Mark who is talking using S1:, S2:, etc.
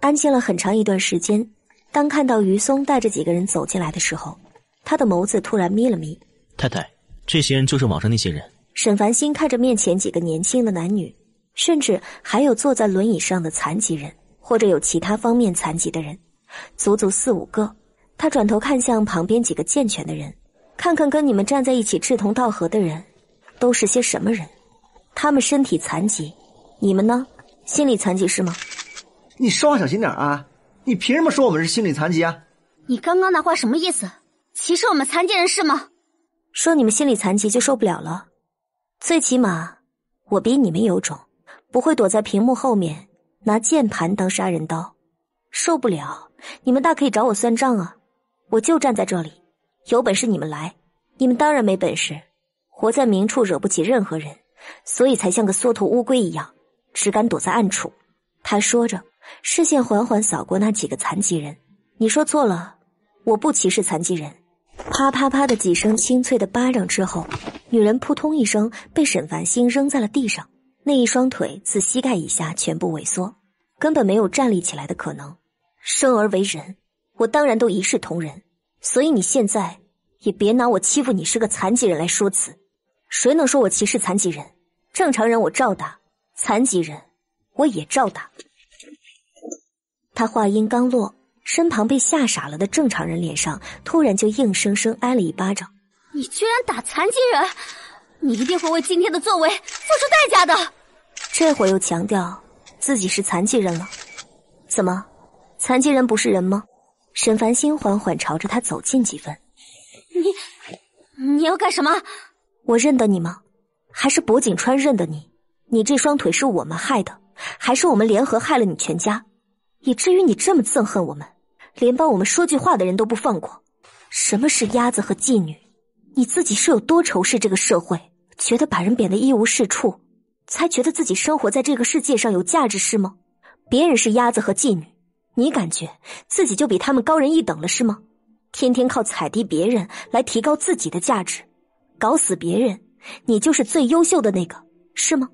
S1: 安静了很长一段时间，当看到于松带着几个人走进来的时候，他的眸子突然眯了眯。太太，这些人就是网上那些人。沈繁星看着面前几个年轻的男女，甚至还有坐在轮椅上的残疾人，或者有其他方面残疾的人，足足四五个。他转头看向旁边几个健全的人，看看跟你们站在一起志同道合的人，都是些什么人？他们身体残疾，你们呢？心理残疾是吗？你说话小心点啊！你凭什么说我们是心理残疾啊？你刚刚那话什么意思？歧视我们残疾人是吗？说你们心理残疾就受不了了？最起码我比你们有种，不会躲在屏幕后面拿键盘当杀人刀。受不了，你们大可以找我算账啊！我就站在这里，有本事你们来！你们当然没本事，活在明处惹不起任何人，所以才像个缩头乌龟一样，只敢躲在暗处。他说着。视线缓缓扫过那几个残疾人，你说错了，我不歧视残疾人。啪啪啪的几声清脆的巴掌之后，女人扑通一声被沈繁星扔在了地上，那一双腿自膝盖以下全部萎缩，根本没有站立起来的可能。生而为人，我当然都一视同仁，所以你现在也别拿我欺负你是个残疾人来说辞。谁能说我歧视残疾人？正常人我照打，残疾人我也照打。他话音刚落，身旁被吓傻了的正常人脸上突然就硬生生挨了一巴掌。你居然打残疾人！你一定会为今天的作为付出代价的。这会儿又强调自己是残疾人了，怎么，残疾人不是人吗？沈繁星缓缓朝着他走近几分。你，你要干什么？我认得你吗？还是薄景川认得你？你这双腿是我们害的，还是我们联合害了你全家？以至于你这么憎恨我们，连帮我们说句话的人都不放过。什么是鸭子和妓女？你自己是有多仇视这个社会，觉得把人贬得一无是处，才觉得自己生活在这个世界上有价值是吗？别人是鸭子和妓女，你感觉自己就比他们高人一等了是吗？天天靠踩低别人来提高自己的价值，搞死别人，你就是最优秀的那个是吗？